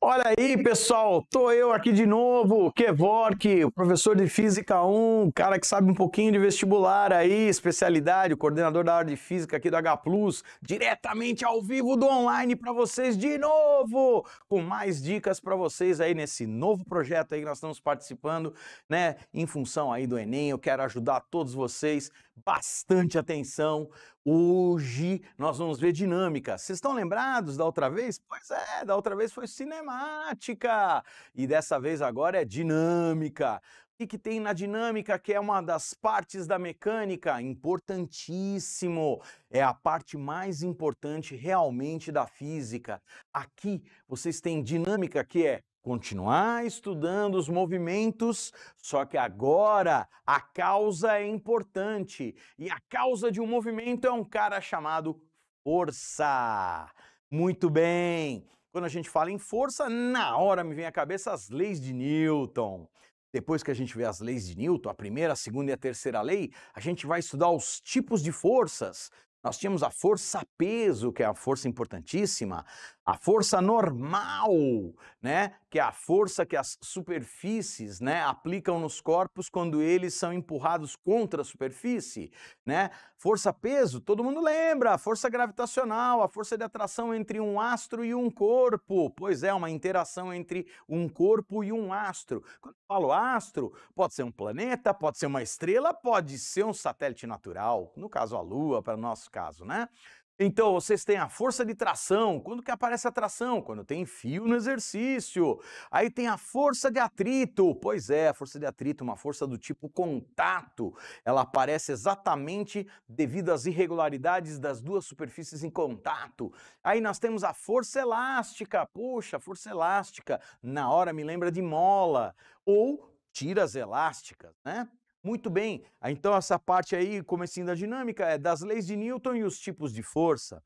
Olha aí, pessoal, tô eu aqui de novo, Kevork, o professor de Física 1, cara que sabe um pouquinho de vestibular aí, especialidade, coordenador da área de Física aqui do H+, Plus, diretamente ao vivo do online para vocês de novo, com mais dicas para vocês aí nesse novo projeto aí que nós estamos participando, né, em função aí do Enem, eu quero ajudar todos vocês, bastante atenção, Hoje nós vamos ver dinâmica. Vocês estão lembrados da outra vez? Pois é, da outra vez foi cinemática e dessa vez agora é dinâmica. O que tem na dinâmica, que é uma das partes da mecânica, importantíssimo. É a parte mais importante realmente da física. Aqui vocês têm dinâmica, que é continuar estudando os movimentos, só que agora a causa é importante e a causa de um movimento é um cara chamado força. Muito bem. Quando a gente fala em força, na hora me vem à cabeça as leis de Newton. Depois que a gente vê as leis de Newton, a primeira, a segunda e a terceira lei, a gente vai estudar os tipos de forças. Nós tínhamos a força peso, que é a força importantíssima, a força normal, né, que é a força que as superfícies, né, aplicam nos corpos quando eles são empurrados contra a superfície, né? Força peso, todo mundo lembra, a força gravitacional, a força de atração entre um astro e um corpo. Pois é, uma interação entre um corpo e um astro. Quando eu falo astro, pode ser um planeta, pode ser uma estrela, pode ser um satélite natural, no caso a lua, para o nosso caso, né? Então, vocês têm a força de tração. Quando que aparece a tração? Quando tem fio no exercício. Aí tem a força de atrito. Pois é, a força de atrito, uma força do tipo contato. Ela aparece exatamente devido às irregularidades das duas superfícies em contato. Aí nós temos a força elástica. Poxa, força elástica. Na hora me lembra de mola. Ou tiras elásticas, né? Muito bem, ah, então essa parte aí, comecinho da dinâmica, é das leis de Newton e os tipos de força.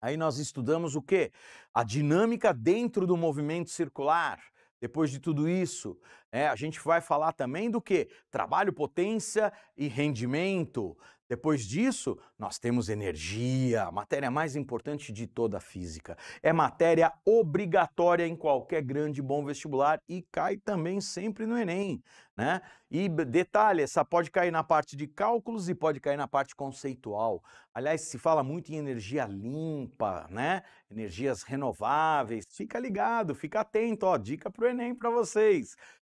Aí nós estudamos o quê? A dinâmica dentro do movimento circular. Depois de tudo isso, é, a gente vai falar também do que? Trabalho, potência e rendimento. Depois disso, nós temos energia, a matéria mais importante de toda a física. É matéria obrigatória em qualquer grande bom vestibular e cai também sempre no Enem. Né? E detalhe, essa pode cair na parte de cálculos e pode cair na parte conceitual. Aliás, se fala muito em energia limpa, né? Energias renováveis. Fica ligado, fica atento, ó, dica pro Enem para vocês.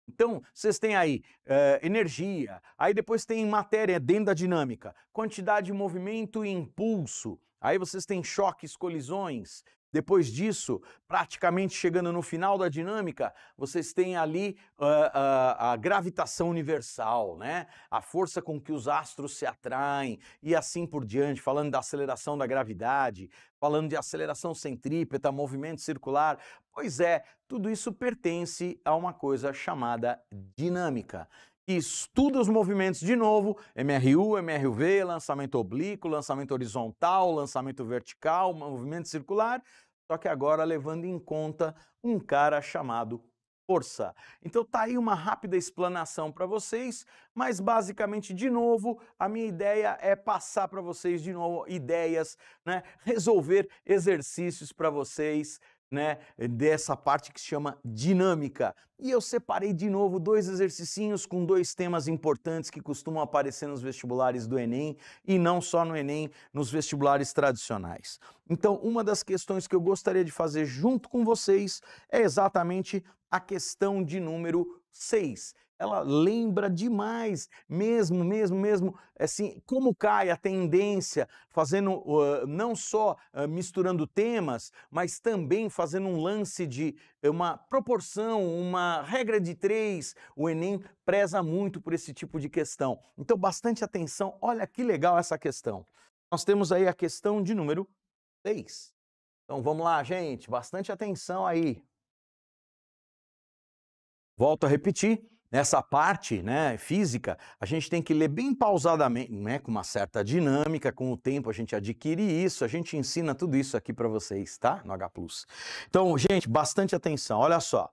Então, vocês têm aí é, energia, aí depois tem matéria dentro da dinâmica, quantidade de movimento e impulso, aí vocês têm choques, colisões, depois disso, praticamente chegando no final da dinâmica, vocês têm ali uh, uh, a gravitação universal, né? a força com que os astros se atraem e assim por diante, falando da aceleração da gravidade, falando de aceleração centrípeta, movimento circular. Pois é, tudo isso pertence a uma coisa chamada dinâmica estuda os movimentos de novo, MRU, MRUV, lançamento oblíquo, lançamento horizontal, lançamento vertical, movimento circular, só que agora levando em conta um cara chamado força. Então tá aí uma rápida explanação para vocês, mas basicamente de novo, a minha ideia é passar para vocês de novo ideias, né, resolver exercícios para vocês né, dessa parte que se chama dinâmica. E eu separei de novo dois exercicinhos com dois temas importantes que costumam aparecer nos vestibulares do Enem e não só no Enem, nos vestibulares tradicionais. Então, uma das questões que eu gostaria de fazer junto com vocês é exatamente a questão de número 6, ela lembra demais, mesmo, mesmo, mesmo, assim, como cai a tendência, fazendo uh, não só uh, misturando temas, mas também fazendo um lance de uma proporção, uma regra de três. O Enem preza muito por esse tipo de questão. Então, bastante atenção. Olha que legal essa questão. Nós temos aí a questão de número 6. Então vamos lá, gente, bastante atenção aí. Volto a repetir, nessa parte né, física, a gente tem que ler bem pausadamente, né, com uma certa dinâmica, com o tempo a gente adquire isso, a gente ensina tudo isso aqui para vocês, tá? No H+. Então, gente, bastante atenção, olha só.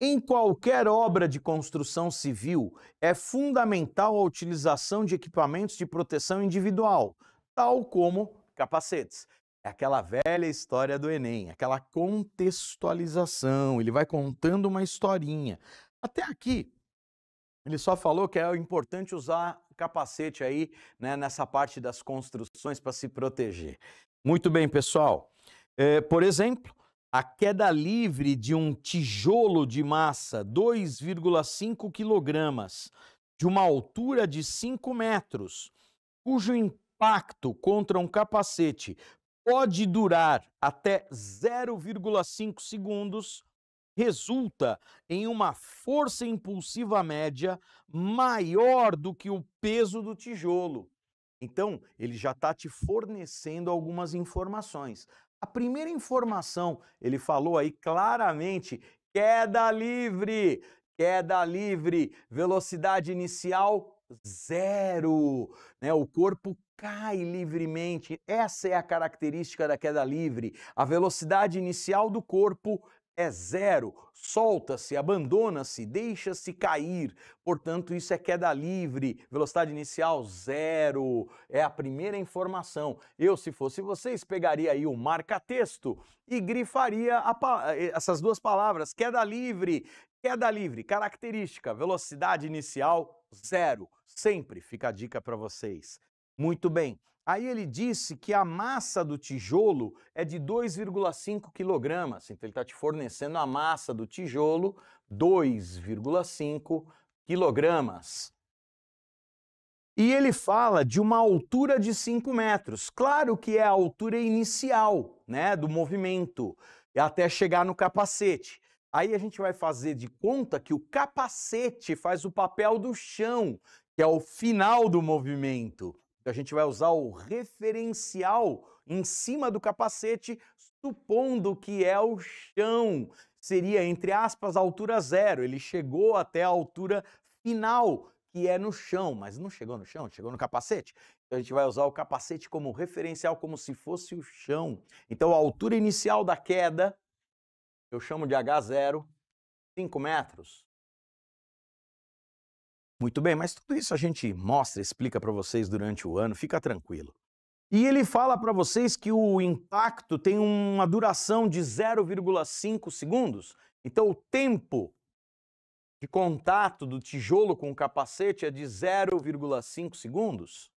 Em qualquer obra de construção civil, é fundamental a utilização de equipamentos de proteção individual, tal como capacetes. É aquela velha história do Enem, aquela contextualização, ele vai contando uma historinha. Até aqui, ele só falou que é importante usar capacete aí né, nessa parte das construções para se proteger. Muito bem, pessoal. É, por exemplo, a queda livre de um tijolo de massa 2,5 kg de uma altura de 5 metros, cujo impacto contra um capacete pode durar até 0,5 segundos, resulta em uma força impulsiva média maior do que o peso do tijolo. Então, ele já está te fornecendo algumas informações. A primeira informação, ele falou aí claramente: queda livre, queda livre, velocidade inicial zero, né? O corpo cai livremente. Essa é a característica da queda livre. A velocidade inicial do corpo é zero, solta-se, abandona-se, deixa-se cair. Portanto, isso é queda livre, velocidade inicial zero. É a primeira informação. Eu, se fosse vocês, pegaria aí o marca-texto e grifaria a, eh, essas duas palavras: queda livre, queda livre, característica, velocidade inicial zero. Sempre fica a dica para vocês. Muito bem. Aí ele disse que a massa do tijolo é de 2,5 kg. Então ele está te fornecendo a massa do tijolo, 2,5 kg. E ele fala de uma altura de 5 metros. Claro que é a altura inicial né, do movimento, até chegar no capacete. Aí a gente vai fazer de conta que o capacete faz o papel do chão, que é o final do movimento. Então a gente vai usar o referencial em cima do capacete, supondo que é o chão. Seria, entre aspas, a altura zero. Ele chegou até a altura final, que é no chão, mas não chegou no chão, chegou no capacete. Então a gente vai usar o capacete como referencial, como se fosse o chão. Então a altura inicial da queda, eu chamo de H0, 5 metros. Muito bem, mas tudo isso a gente mostra, explica para vocês durante o ano, fica tranquilo. E ele fala para vocês que o impacto tem uma duração de 0,5 segundos. Então o tempo de contato do tijolo com o capacete é de 0,5 segundos.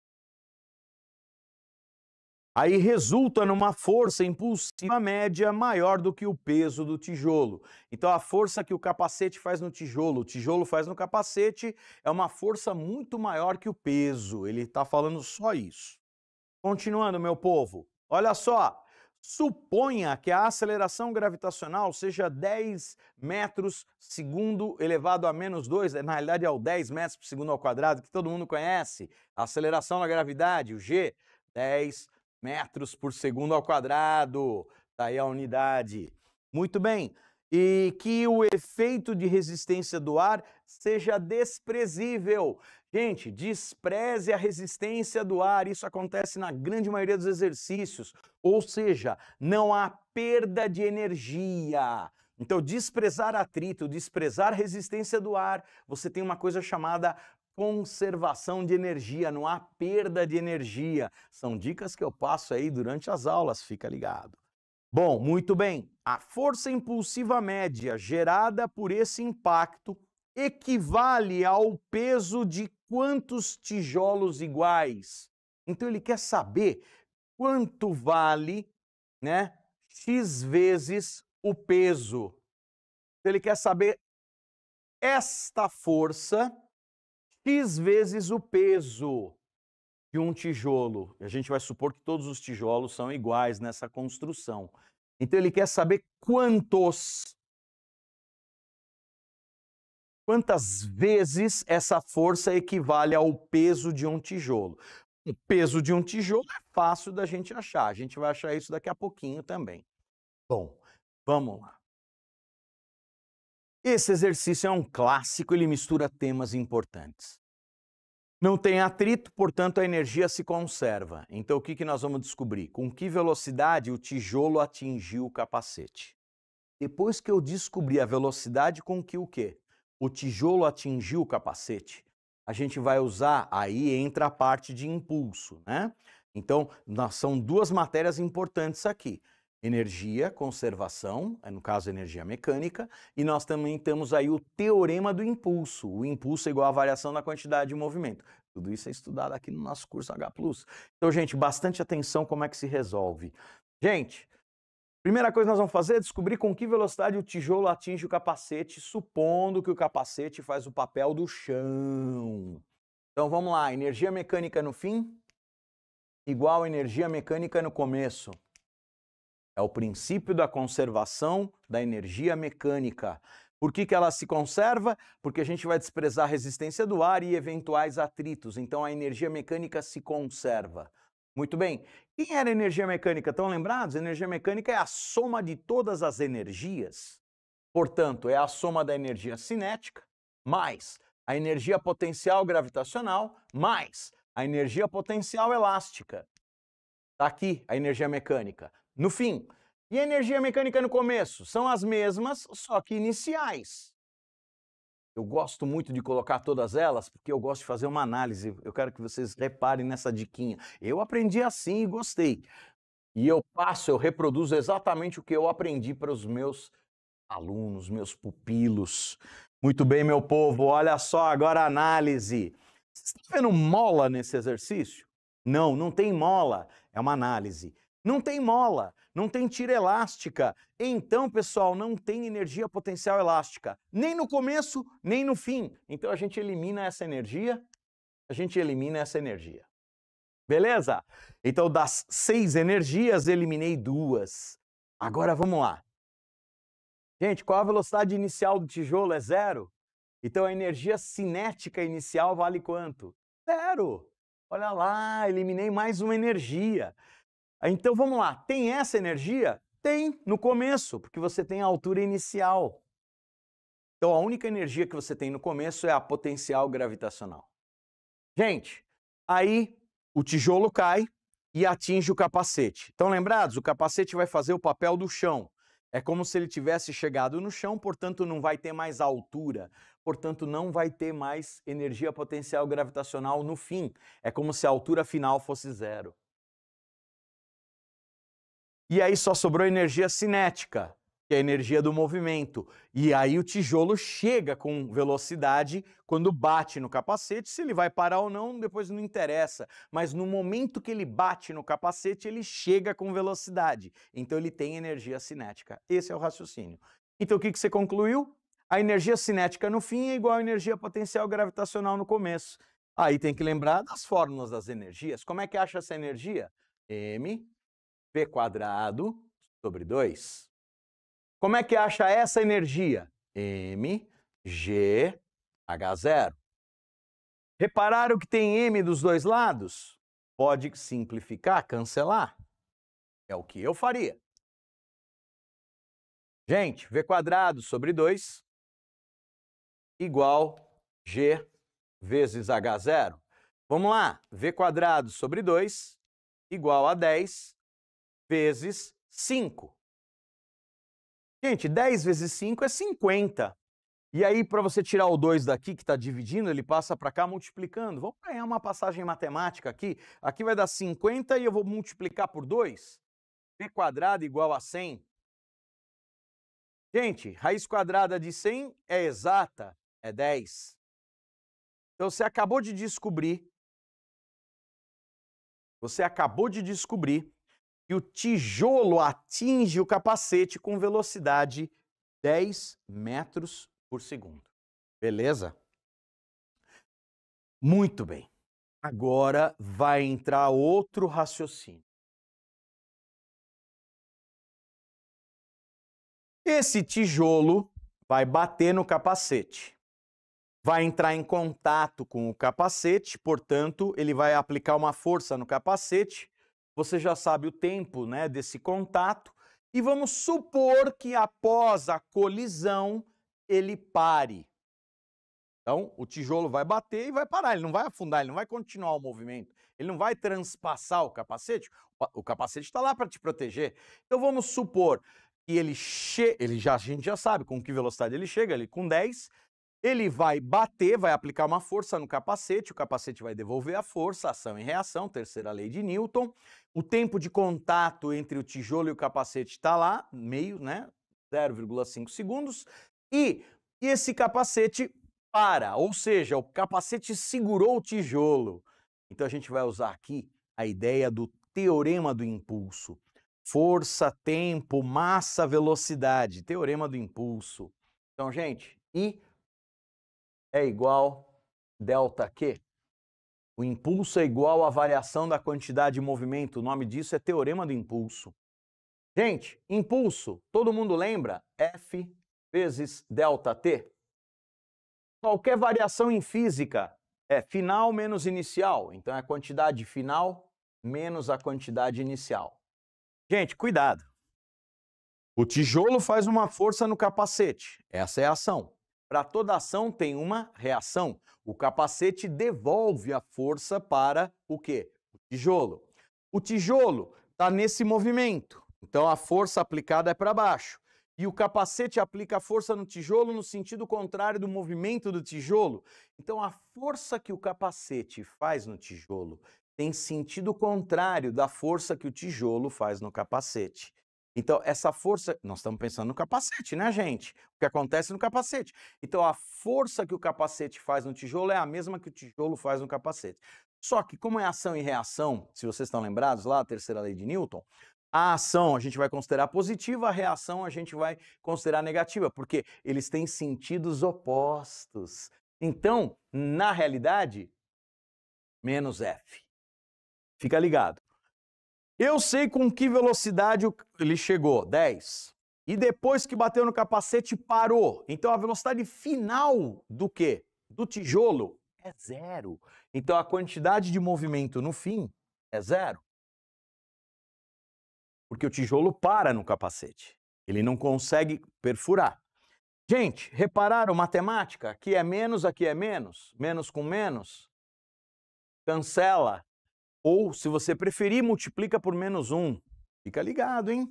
Aí resulta numa força impulsiva média maior do que o peso do tijolo. Então a força que o capacete faz no tijolo, o tijolo faz no capacete, é uma força muito maior que o peso. Ele está falando só isso. Continuando, meu povo, olha só. Suponha que a aceleração gravitacional seja 10 metros segundo elevado a menos 2, na realidade é o 10 metros por segundo ao quadrado, que todo mundo conhece, a aceleração na gravidade, o G, 10 metros por segundo ao quadrado. Tá aí a unidade. Muito bem. E que o efeito de resistência do ar seja desprezível. Gente, despreze a resistência do ar. Isso acontece na grande maioria dos exercícios. Ou seja, não há perda de energia. Então, desprezar atrito, desprezar resistência do ar, você tem uma coisa chamada conservação de energia, não há perda de energia. São dicas que eu passo aí durante as aulas, fica ligado. Bom, muito bem. A força impulsiva média gerada por esse impacto equivale ao peso de quantos tijolos iguais? Então ele quer saber quanto vale, né, x vezes o peso. Então, ele quer saber esta força X vezes o peso de um tijolo. A gente vai supor que todos os tijolos são iguais nessa construção. Então ele quer saber quantos quantas vezes essa força equivale ao peso de um tijolo. O peso de um tijolo é fácil da gente achar. A gente vai achar isso daqui a pouquinho também. Bom, vamos lá. Esse exercício é um clássico, ele mistura temas importantes. Não tem atrito, portanto a energia se conserva. Então o que, que nós vamos descobrir? Com que velocidade o tijolo atingiu o capacete? Depois que eu descobri a velocidade com que o quê? O tijolo atingiu o capacete, a gente vai usar, aí entra a parte de impulso, né? Então, são duas matérias importantes aqui energia, conservação, é, no caso energia mecânica, e nós também temos aí o teorema do impulso. O impulso é igual à variação da quantidade de movimento. Tudo isso é estudado aqui no nosso curso H+. Então, gente, bastante atenção como é que se resolve. Gente, primeira coisa que nós vamos fazer é descobrir com que velocidade o tijolo atinge o capacete, supondo que o capacete faz o papel do chão. Então, vamos lá, energia mecânica no fim igual energia mecânica no começo. É o princípio da conservação da energia mecânica. Por que, que ela se conserva? Porque a gente vai desprezar a resistência do ar e eventuais atritos. Então a energia mecânica se conserva. Muito bem. Quem era energia mecânica? Estão lembrados? Energia mecânica é a soma de todas as energias. Portanto, é a soma da energia cinética mais a energia potencial gravitacional mais a energia potencial elástica. Está aqui a energia mecânica no fim. E a energia mecânica no começo? São as mesmas, só que iniciais. Eu gosto muito de colocar todas elas porque eu gosto de fazer uma análise. Eu quero que vocês reparem nessa diquinha. Eu aprendi assim e gostei. E eu passo, eu reproduzo exatamente o que eu aprendi para os meus alunos, meus pupilos. Muito bem, meu povo, olha só agora a análise. Você está vendo mola nesse exercício? Não, não tem mola, é uma análise. Não tem mola, não tem tira elástica. Então, pessoal, não tem energia potencial elástica, nem no começo, nem no fim. Então a gente elimina essa energia, a gente elimina essa energia. Beleza? Então, das seis energias, eliminei duas. Agora vamos lá. Gente, qual a velocidade inicial do tijolo? É zero? Então a energia cinética inicial vale quanto? Zero! Olha lá, eliminei mais uma energia. Então vamos lá, tem essa energia? Tem no começo, porque você tem a altura inicial. Então a única energia que você tem no começo é a potencial gravitacional. Gente, aí o tijolo cai e atinge o capacete. Estão lembrados? O capacete vai fazer o papel do chão. É como se ele tivesse chegado no chão, portanto não vai ter mais altura, portanto não vai ter mais energia potencial gravitacional no fim. É como se a altura final fosse zero. E aí só sobrou energia cinética, que é a energia do movimento. E aí o tijolo chega com velocidade quando bate no capacete. Se ele vai parar ou não, depois não interessa. Mas no momento que ele bate no capacete, ele chega com velocidade. Então ele tem energia cinética. Esse é o raciocínio. Então o que, que você concluiu? A energia cinética no fim é igual à energia potencial gravitacional no começo. Aí tem que lembrar das fórmulas das energias. Como é que acha essa energia? M V quadrado sobre 2. Como é que acha essa energia? mgh0. Repararam que tem M dos dois lados? Pode simplificar, cancelar. É o que eu faria. Gente, V quadrado sobre 2 igual G vezes H0. Vamos lá, V quadrado sobre 2 igual a 10 vezes 5. Gente, 10 vezes 5 é 50. E aí, para você tirar o 2 daqui, que está dividindo, ele passa para cá multiplicando. Vamos ganhar uma passagem matemática aqui. Aqui vai dar 50 e eu vou multiplicar por 2. b quadrado igual a 100. Gente, raiz quadrada de 100 é exata, é 10. Então, você acabou de descobrir, você acabou de descobrir e o tijolo atinge o capacete com velocidade 10 metros por segundo. Beleza? Muito bem. Agora vai entrar outro raciocínio. Esse tijolo vai bater no capacete. Vai entrar em contato com o capacete, portanto, ele vai aplicar uma força no capacete você já sabe o tempo né, desse contato. E vamos supor que após a colisão ele pare. Então, o tijolo vai bater e vai parar, ele não vai afundar, ele não vai continuar o movimento, ele não vai transpassar o capacete. O capacete está lá para te proteger. Então, vamos supor que ele, che ele já, a gente já sabe com que velocidade ele chega, ele com 10, ele vai bater, vai aplicar uma força no capacete, o capacete vai devolver a força, ação e reação, terceira lei de Newton. O tempo de contato entre o tijolo e o capacete está lá, meio, né? 0,5 segundos. E, e esse capacete para, ou seja, o capacete segurou o tijolo. Então a gente vai usar aqui a ideia do teorema do impulso. Força, tempo, massa, velocidade. Teorema do impulso. Então, gente, e é igual delta Q. O impulso é igual à variação da quantidade de movimento. O nome disso é teorema do impulso. Gente, impulso, todo mundo lembra? F vezes delta T. Qualquer variação em física é final menos inicial. Então é a quantidade final menos a quantidade inicial. Gente, cuidado. O tijolo faz uma força no capacete. Essa é a ação. Para toda ação tem uma reação. O capacete devolve a força para o quê? O tijolo. O tijolo está nesse movimento. Então a força aplicada é para baixo. E o capacete aplica a força no tijolo no sentido contrário do movimento do tijolo. Então a força que o capacete faz no tijolo tem sentido contrário da força que o tijolo faz no capacete. Então, essa força, nós estamos pensando no capacete, né, gente? O que acontece no capacete. Então, a força que o capacete faz no tijolo é a mesma que o tijolo faz no capacete. Só que, como é ação e reação, se vocês estão lembrados lá, a terceira lei de Newton, a ação a gente vai considerar positiva, a reação a gente vai considerar negativa, porque eles têm sentidos opostos. Então, na realidade, menos F. Fica ligado. Eu sei com que velocidade ele chegou, 10. E depois que bateu no capacete, parou. Então a velocidade final do quê? Do tijolo é zero. Então a quantidade de movimento no fim é zero. Porque o tijolo para no capacete. Ele não consegue perfurar. Gente, repararam matemática? Aqui é menos, aqui é menos. Menos com menos. Cancela. Ou, se você preferir, multiplica por menos um. Fica ligado, hein?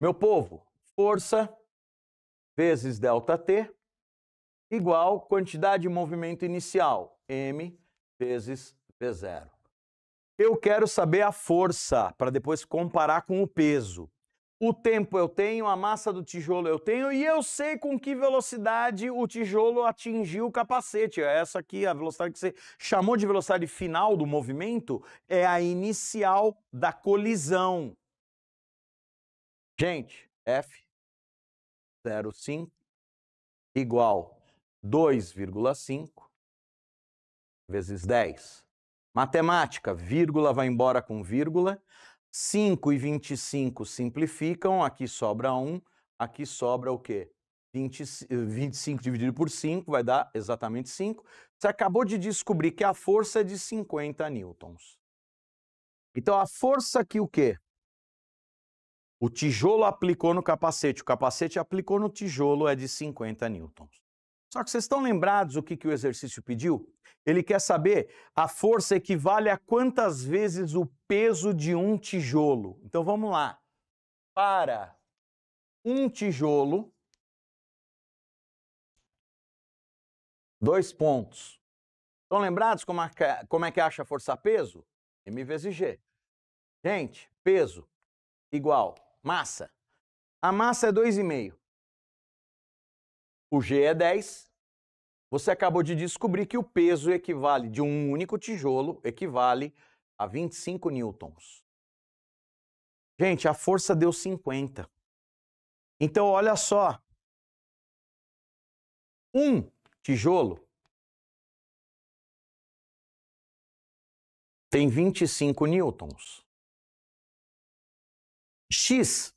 Meu povo, força vezes ΔT igual quantidade de movimento inicial, m vezes v0. Eu quero saber a força para depois comparar com o peso. O tempo eu tenho, a massa do tijolo eu tenho e eu sei com que velocidade o tijolo atingiu o capacete. É essa aqui, a velocidade que você chamou de velocidade final do movimento, é a inicial da colisão. Gente, F05 igual 2,5 vezes 10. Matemática, vírgula vai embora com vírgula. 5 e 25 simplificam, aqui sobra 1, aqui sobra o quê? 20, 25 eh, dividido por 5 vai dar exatamente 5. Você acabou de descobrir que a força é de 50 newtons. Então a força que o quê? O tijolo aplicou no capacete, o capacete aplicou no tijolo é de 50 newtons. Só que vocês estão lembrados o que, que o exercício pediu? Ele quer saber a força equivale a quantas vezes o peso de um tijolo. Então vamos lá. Para um tijolo, dois pontos. Estão lembrados como é que, como é que acha força-peso? M vezes G. Gente, peso igual massa. A massa é 2,5. O G é 10. Você acabou de descobrir que o peso equivale de um único tijolo equivale a 25 newtons. Gente, a força deu 50. Então, olha só. Um tijolo tem 25 newtons. X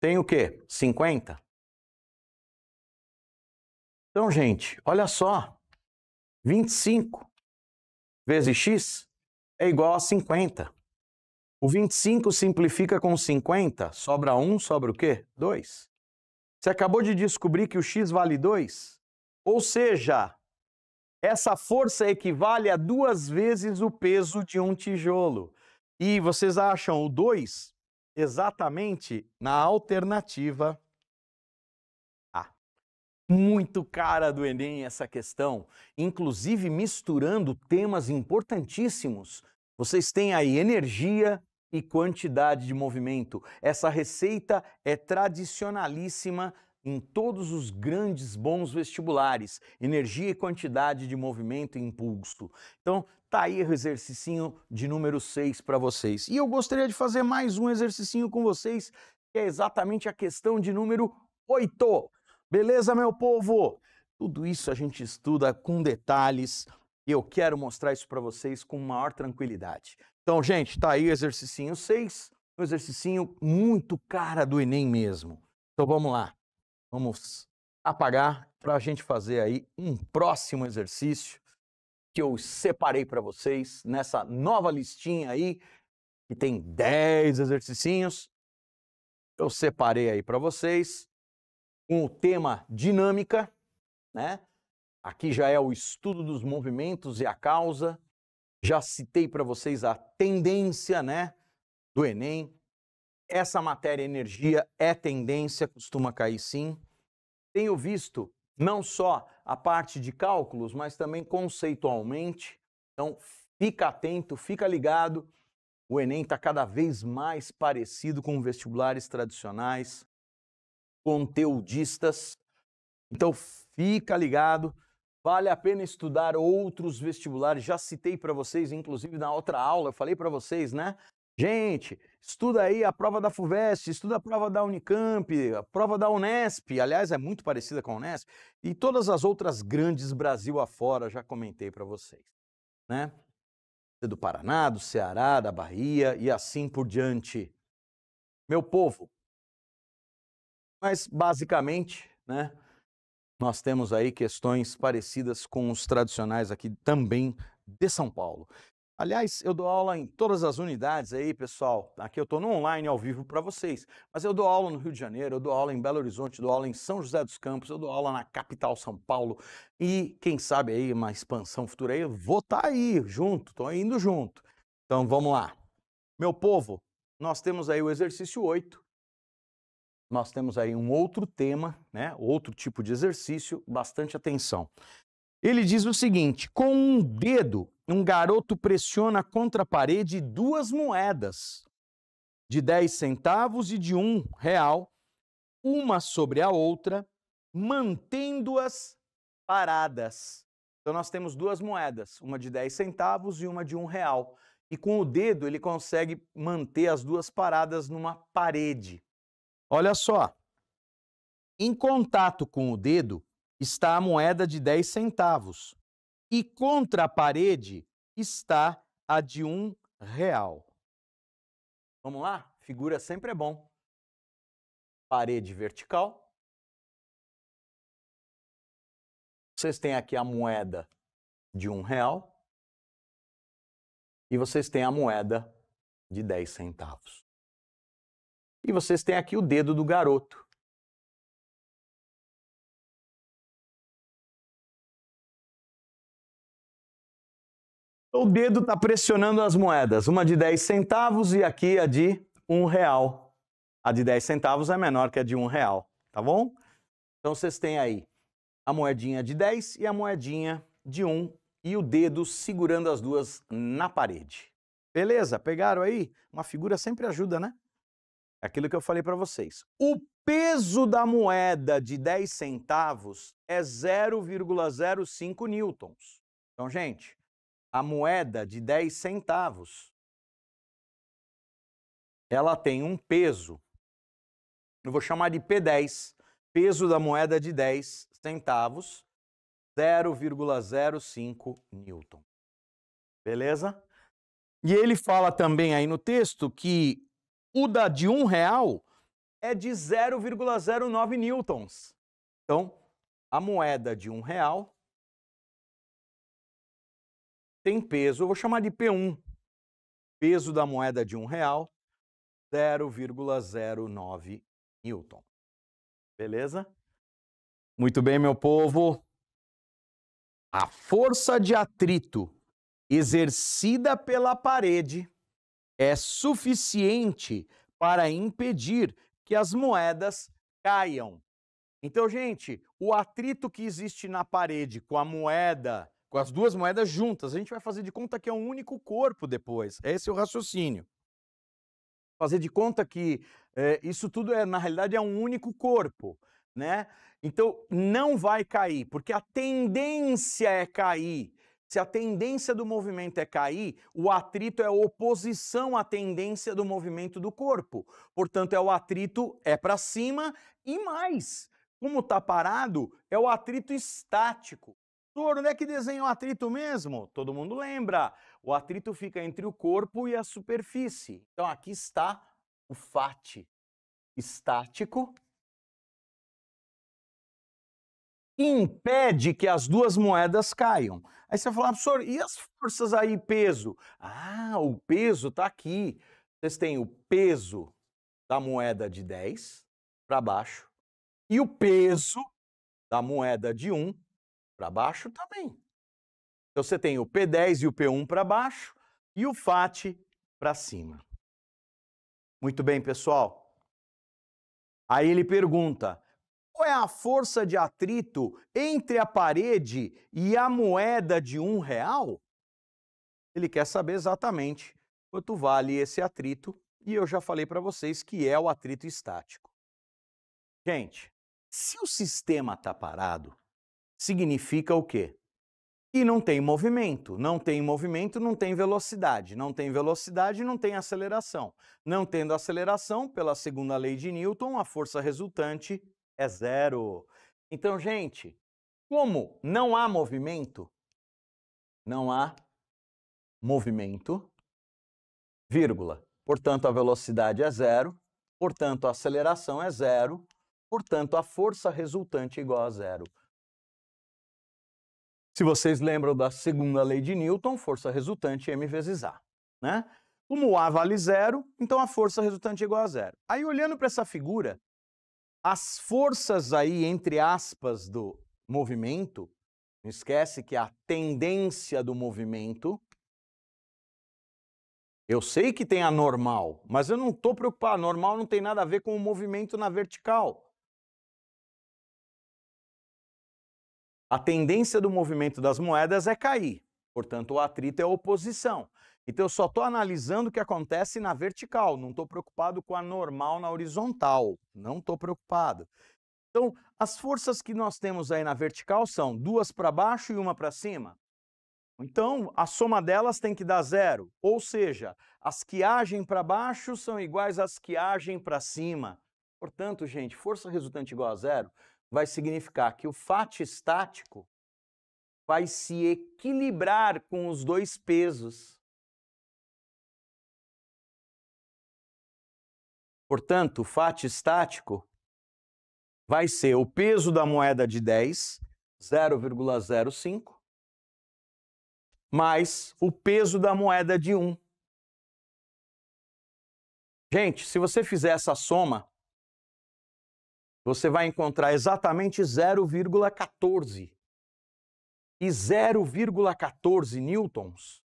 tem o quê? 50. Então, gente, olha só. 25 vezes x é igual a 50. O 25 simplifica com 50, sobra 1, sobra o quê? 2. Você acabou de descobrir que o x vale 2? Ou seja, essa força equivale a duas vezes o peso de um tijolo. E vocês acham o 2 exatamente na alternativa muito cara do Enem essa questão, inclusive misturando temas importantíssimos. Vocês têm aí energia e quantidade de movimento. Essa receita é tradicionalíssima em todos os grandes bons vestibulares, energia e quantidade de movimento e impulso. Então, tá aí o exercicinho de número 6 para vocês. E eu gostaria de fazer mais um exercicinho com vocês, que é exatamente a questão de número 8. Beleza, meu povo? Tudo isso a gente estuda com detalhes e eu quero mostrar isso para vocês com maior tranquilidade. Então, gente, tá aí o exercicinho 6, um exercicinho muito cara do Enem mesmo. Então vamos lá. Vamos apagar para a gente fazer aí um próximo exercício que eu separei para vocês nessa nova listinha aí, que tem 10 exercicinhos. Eu separei aí para vocês com o tema dinâmica, né? Aqui já é o estudo dos movimentos e a causa. Já citei para vocês a tendência, né, do ENEM. Essa matéria energia é tendência, costuma cair sim. Tenho visto não só a parte de cálculos, mas também conceitualmente. Então, fica atento, fica ligado. O Enem está cada vez mais parecido com vestibulares tradicionais conteudistas. Então fica ligado, vale a pena estudar outros vestibulares. Já citei para vocês, inclusive na outra aula, eu falei para vocês, né? Gente, estuda aí a prova da FUVEST, estuda a prova da Unicamp, a prova da Unesp, aliás, é muito parecida com a Unesp, e todas as outras grandes Brasil afora, já comentei para vocês, né? Do Paraná, do Ceará, da Bahia e assim por diante. Meu povo, mas, basicamente, né, nós temos aí questões parecidas com os tradicionais aqui também de São Paulo. Aliás, eu dou aula em todas as unidades aí, pessoal. Aqui eu estou no online ao vivo para vocês, mas eu dou aula no Rio de Janeiro, eu dou aula em Belo Horizonte, eu dou aula em São José dos Campos, eu dou aula na capital São Paulo e quem sabe aí uma expansão futura aí, eu vou estar tá aí junto, estou indo junto. Então vamos lá. Meu povo, nós temos aí o exercício 8, nós temos aí um outro tema, né, outro tipo de exercício, bastante atenção. Ele diz o seguinte: com um dedo, um garoto pressiona contra a parede duas moedas de 10 centavos e de um real, uma sobre a outra, mantendo-as paradas. Então nós temos duas moedas, uma de 10 centavos e uma de um real. E com o dedo ele consegue manter as duas paradas numa parede. Olha só. Em contato com o dedo está a moeda de 10 centavos e contra a parede está a de um real. Vamos lá? Figura sempre é bom. Parede vertical. Vocês têm aqui a moeda de um real e vocês têm a moeda de 10 centavos. E vocês têm aqui o dedo do garoto. O dedo está pressionando as moedas, uma de 10 centavos e aqui a de 1 real. A de 10 centavos é menor que a de 1 real, tá bom? Então vocês têm aí a moedinha de 10 e a moedinha de 1 e o dedo segurando as duas na parede. Beleza? Pegaram aí? Uma figura sempre ajuda, né? É aquilo que eu falei para vocês. O peso da moeda de 10 centavos é 0,05 newtons. Então, gente, a moeda de 10 centavos ela tem um peso. Eu vou chamar de P10, peso da moeda de 10 centavos, 0,05 newton. Beleza? E ele fala também aí no texto que o da de um real é de 0,09 newtons. Então, a moeda de um real tem peso, eu vou chamar de P1. Peso da moeda de um real, 0,09 newton. Beleza? Muito bem, meu povo. A força de atrito exercida pela parede é suficiente para impedir que as moedas caiam. Então, gente, o atrito que existe na parede com a moeda, com as duas moedas juntas, a gente vai fazer de conta que é um único corpo depois. Esse é o raciocínio. Fazer de conta que é, isso tudo é, na realidade, é um único corpo, né? Então, não vai cair, porque a tendência é cair. Se a tendência do movimento é cair, o atrito é oposição à tendência do movimento do corpo. Portanto, é o atrito é para cima e mais. Como está parado, é o atrito estático. Doutor, onde é que desenha o atrito mesmo? Todo mundo lembra. O atrito fica entre o corpo e a superfície. Então aqui está o FAT. Estático impede que as duas moedas caiam. Aí você fala, professor, e as forças aí, peso? Ah, o peso está aqui. Vocês têm o peso da moeda de 10 para baixo e o peso da moeda de 1 para baixo também. Então você tem o P10 e o P1 para baixo e o FAT para cima. Muito bem, pessoal. Aí ele pergunta: qual é a força de atrito entre a parede e a moeda de um real? Ele quer saber exatamente quanto vale esse atrito e eu já falei para vocês que é o atrito estático. Gente, se o sistema está parado, significa o quê? E não tem movimento. Não tem movimento, não tem velocidade. Não tem velocidade, não tem aceleração. Não tendo aceleração, pela segunda lei de Newton, a força resultante é zero. Então, gente, como não há movimento, não há movimento, vírgula. Portanto, a velocidade é zero, portanto, a aceleração é zero, portanto, a força resultante é igual a zero. Se vocês lembram da segunda lei de Newton, força resultante é m vezes a, né? Como o A vale zero, então a força resultante é igual a zero. Aí, olhando para essa figura, as forças aí, entre aspas, do movimento, não esquece que é a tendência do movimento. Eu sei que tem a normal, mas eu não estou preocupado. A normal não tem nada a ver com o movimento na vertical. A tendência do movimento das moedas é cair. Portanto, o atrito é oposição. Então, eu só estou analisando o que acontece na vertical, não estou preocupado com a normal na horizontal, não estou preocupado. Então, as forças que nós temos aí na vertical são duas para baixo e uma para cima. Então, a soma delas tem que dar zero, ou seja, as que agem para baixo são iguais às que agem para cima. Portanto, gente, força resultante igual a zero vai significar que o FAT estático vai se equilibrar com os dois pesos. Portanto, o fato estático vai ser o peso da moeda de 10, 0,05, mais o peso da moeda de 1. Gente, se você fizer essa soma, você vai encontrar exatamente 0,14 e 0,14 newtons,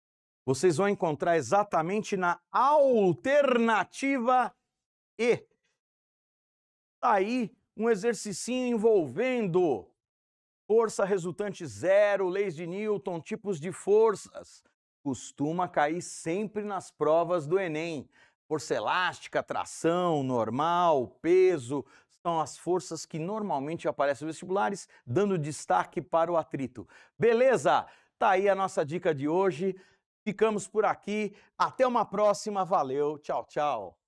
vocês vão encontrar exatamente na alternativa E. Tá aí um exercício envolvendo força resultante zero, leis de Newton, tipos de forças. Costuma cair sempre nas provas do Enem. Força elástica, tração, normal, peso, estão as forças que normalmente aparecem nos vestibulares, dando destaque para o atrito. Beleza? Tá aí a nossa dica de hoje. Ficamos por aqui. Até uma próxima. Valeu. Tchau, tchau.